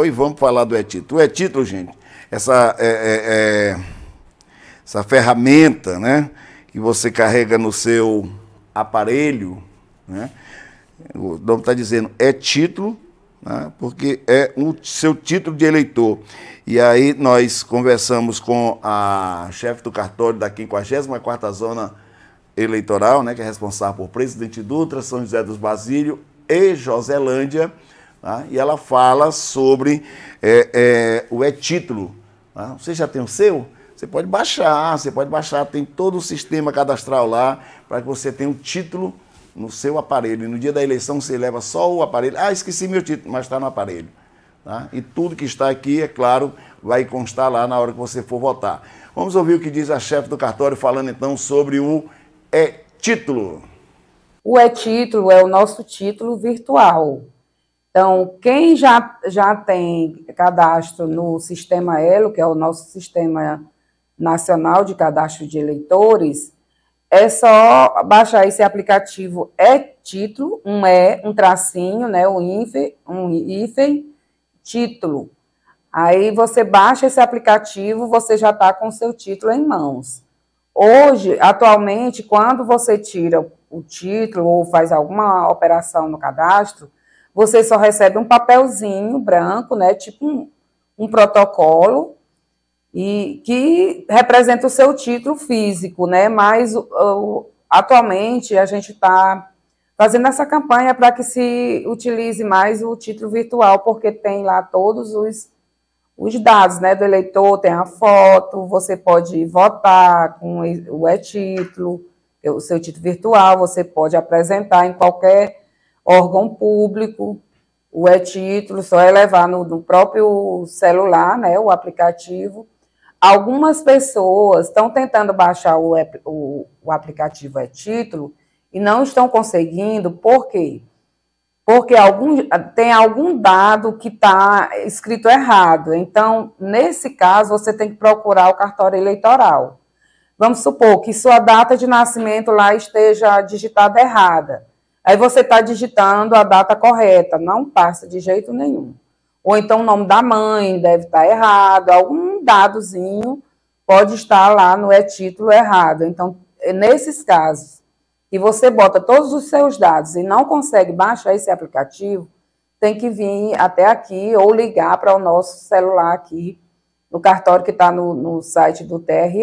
Pois vamos falar do e-título. O e-título, gente, essa, é, é, é, essa ferramenta né, que você carrega no seu aparelho, né, o nome está dizendo é título, né, porque é o seu título de eleitor. E aí nós conversamos com a chefe do cartório da 54ª Zona Eleitoral, né, que é responsável por Presidente Dutra, São José dos Basílio e Joselândia, Lândia, Tá? E ela fala sobre é, é, o e-título. Tá? Você já tem o seu? Você pode baixar, você pode baixar, tem todo o sistema cadastral lá para que você tenha um título no seu aparelho. E no dia da eleição você leva só o aparelho. Ah, esqueci meu título, mas está no aparelho. Tá? E tudo que está aqui, é claro, vai constar lá na hora que você for votar. Vamos ouvir o que diz a chefe do cartório falando então sobre o e-título. O e-título é o nosso título virtual. Então, quem já, já tem cadastro no sistema ELO, que é o nosso sistema nacional de cadastro de eleitores, é só baixar esse aplicativo é título, um é, um tracinho, né, um hífen, um hífen, título. Aí você baixa esse aplicativo, você já está com seu título em mãos. Hoje, atualmente, quando você tira o título ou faz alguma operação no cadastro, você só recebe um papelzinho branco, né? Tipo um, um protocolo e que representa o seu título físico, né? Mas uh, atualmente a gente está fazendo essa campanha para que se utilize mais o título virtual, porque tem lá todos os, os dados, né? Do eleitor, tem a foto, você pode votar com o e-título, o seu título virtual, você pode apresentar em qualquer órgão público, o e-título, só é levar no, no próprio celular, né, o aplicativo. Algumas pessoas estão tentando baixar o, o, o aplicativo e-título e não estão conseguindo, por quê? Porque algum, tem algum dado que está escrito errado. Então, nesse caso, você tem que procurar o cartório eleitoral. Vamos supor que sua data de nascimento lá esteja digitada errada. Aí você está digitando a data correta, não passa de jeito nenhum. Ou então o nome da mãe deve estar tá errado, algum dadozinho pode estar lá no é título errado. Então, é nesses casos, e você bota todos os seus dados e não consegue baixar esse aplicativo, tem que vir até aqui ou ligar para o nosso celular aqui, no cartório que está no, no site do TRE,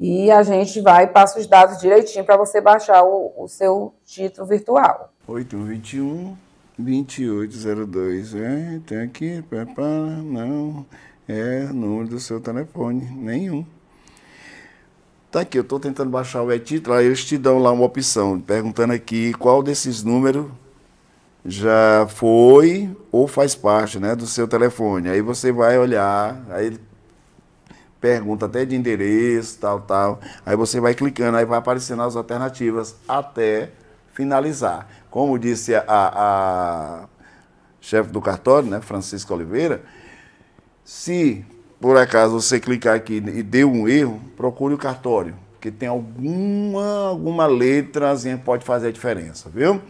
e a gente vai e passa os dados direitinho para você baixar o, o, seu título virtual. 8121 2802. É, tem aqui, prepara, não é número do seu telefone, nenhum. Tá aqui, eu estou tentando baixar o e-título, aí eles te dão lá uma opção, perguntando aqui qual desses números já foi ou faz parte né, do seu telefone. Aí você vai olhar, aí pergunta até de endereço, tal, tal. Aí você vai clicando, aí vai aparecendo as alternativas até finalizar. Como disse a, a, a chefe do cartório, né, Francisco Oliveira, se por acaso você clicar aqui e deu um erro, procure o cartório, que tem alguma alguma letrazinha que pode fazer a diferença, viu?